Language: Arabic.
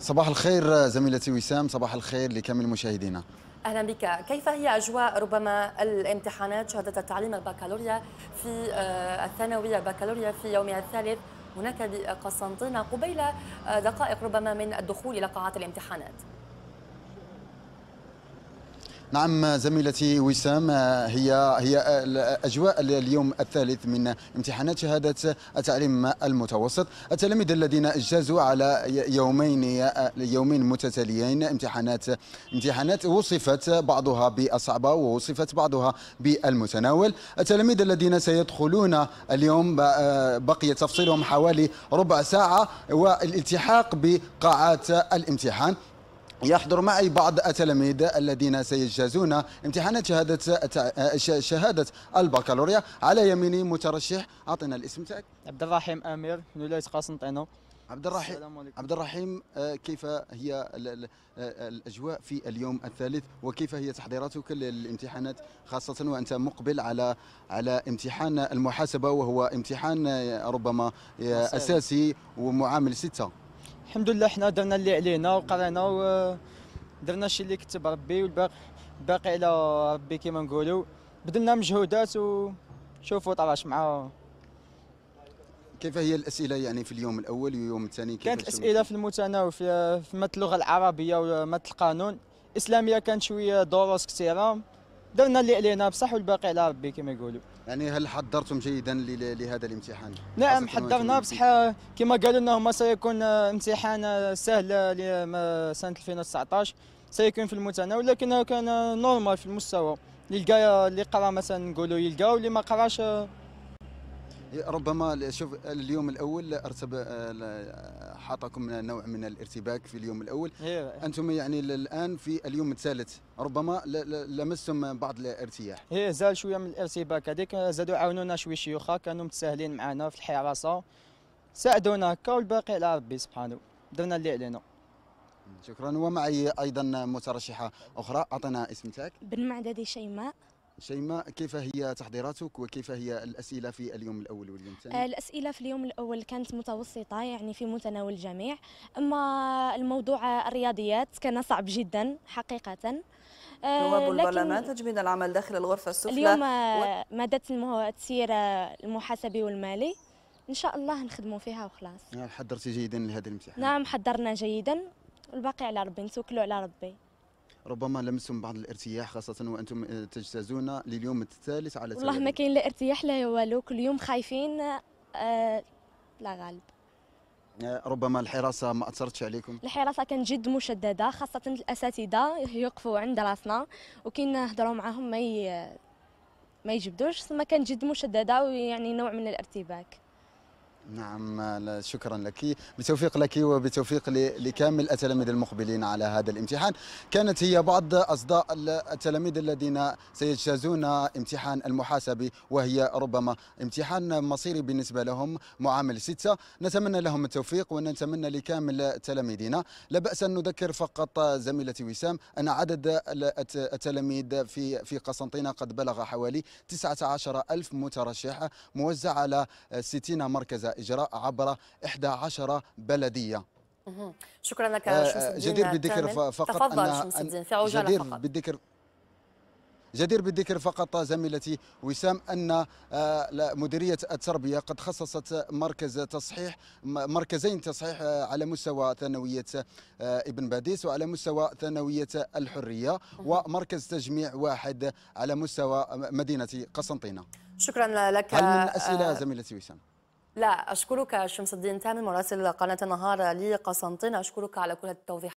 صباح الخير زميلتي وسام صباح الخير لكامل مشاهدينا اهلا بك كيف هي اجواء ربما الامتحانات شهاده تعليم البكالوريا في آه، الثانويه البكالوريا في يومها الثالث هناك بقسنطينه قبيل آه، دقائق ربما من الدخول الى قاعات الامتحانات نعم زميلتي وسام هي هي الاجواء اليوم الثالث من امتحانات شهاده التعليم المتوسط التلاميذ الذين اجازوا على يومين يومين متتاليين امتحانات امتحانات وصفت بعضها بالصعبه ووصفت بعضها بالمتناول التلاميذ الذين سيدخلون اليوم بقي تفصيلهم حوالي ربع ساعه والالتحاق بقاعات الامتحان يحضر معي بعض التلاميذ الذين سيجازون امتحانات شهادة شهادة البكالوريا على يميني مترشح أعطنا الاسم تاعك عبد الرحيم أمير من ولاية قسنطينة عبد الرحيم عبد الرحيم آه، كيف هي آه، الأجواء في اليوم الثالث وكيف هي تحضيراتك للامتحانات خاصة وأنت مقبل على على امتحان المحاسبة وهو امتحان آه، ربما أساسي ومعامل ستة الحمد لله حنا درنا اللي علينا وقرينا ودرنا الشيء اللي كتب ربي والباقي باقي على ربي كما نقولوا بدلنا مجهودات وشوفوا طراش مع كيف هي الاسئله يعني في اليوم الاول واليوم الثاني كانت اسئله في المتناول في ماده اللغه العربيه وماده القانون الاسلاميه كانت شويه دروس كثيره درنا اللي علينا بصح والباقي على ربي كما يقولوا يعني هل حضرتم جيدا لهذا الامتحان نعم حضرنا بصح كما قالوا لنا هما سيكون آه، امتحان آه، سهل لسنه 2019 سيكون في المتناول لكن كان نورمال آه، في المستوى اللي اللي قرا مثلا نقولوا يلقى واللي ما قراش ربما شوف اليوم الاول ارتب آه، حاطكم نوع من الارتباك في اليوم الاول إيه. انتم يعني الان في اليوم الثالث ربما لمستم بعض الارتياح ايه زال شويه من الارتباك هذيك زادوا عاونونا شويه شيوخه كانوا متساهلين معنا في الحراسه ساعدونا هكا والباقي على ربي سبحانه درنا اللي علينا شكرا ومعي ايضا مترشحه اخرى اعطينا اسم تاعك بن معددي شيماء شيماء كيف هي تحضيراتك وكيف هي الاسئله في اليوم الاول واليوم الثاني؟ آه، الاسئله في اليوم الاول كانت متوسطه يعني في متناول الجميع، اما الموضوع الرياضيات كان صعب جدا حقيقه. نواب آه، البرلمان تجميد العمل داخل الغرفه السفلى اليوم آه، و... ماده التسيير المحاسبي والمالي ان شاء الله نخدموا فيها وخلاص. نعم، حضرتي جيدا لهذا الامتحان؟ نعم حضرنا جيدا والباقي على ربي نتوكلوا على ربي. ربما لمستم بعض الارتياح خاصة وأنتم آه، تجتازون لليوم الثالث على والله ما كاين لا ارتياح لا والو كل يوم خايفين آه لا غالب آه، ربما الحراسة ما أثرتش عليكم الحراسة كانت جد مشددة خاصة الأساتذة يوقفوا عند راسنا وكي نهضروا معاهم ما ي... ما يجبدوش ثم كانت جد مشددة ويعني نوع من الارتباك نعم شكرا لك بتوفيق لك وبتوفيق لكامل التلاميذ المقبلين على هذا الامتحان كانت هي بعض أصداء التلاميذ الذين سيجتازون امتحان المحاسبة وهي ربما امتحان مصيري بالنسبة لهم معامل ستة نتمنى لهم التوفيق ونتمنى لكامل تلاميذنا لا بأس أن نذكر فقط زميلتي وسام أن عدد التلاميذ في في قسنطينة قد بلغ حوالي 19 ألف مترشح موزع على 60 مركز إجراء عبر 11 بلدية شكرا لك آه، شمس الدين جدير بالذكر فقط تفضل شمس الدين في عجالة جدير فقط بالذكر جدير بالذكر فقط زميلتي وسام ان آه، مديريه التربيه قد خصصت مركز تصحيح مركزين تصحيح آه، على مستوى ثانويه ابن باديس وعلى مستوى ثانويه الحريه ومركز تجميع واحد على مستوى مدينه قسنطينه شكرا لك هل من اسئله زميلتي وسام لا أشكرك شمس الدين تامر مراسل قناة النهار لقسنطين أشكرك على كل التوضيح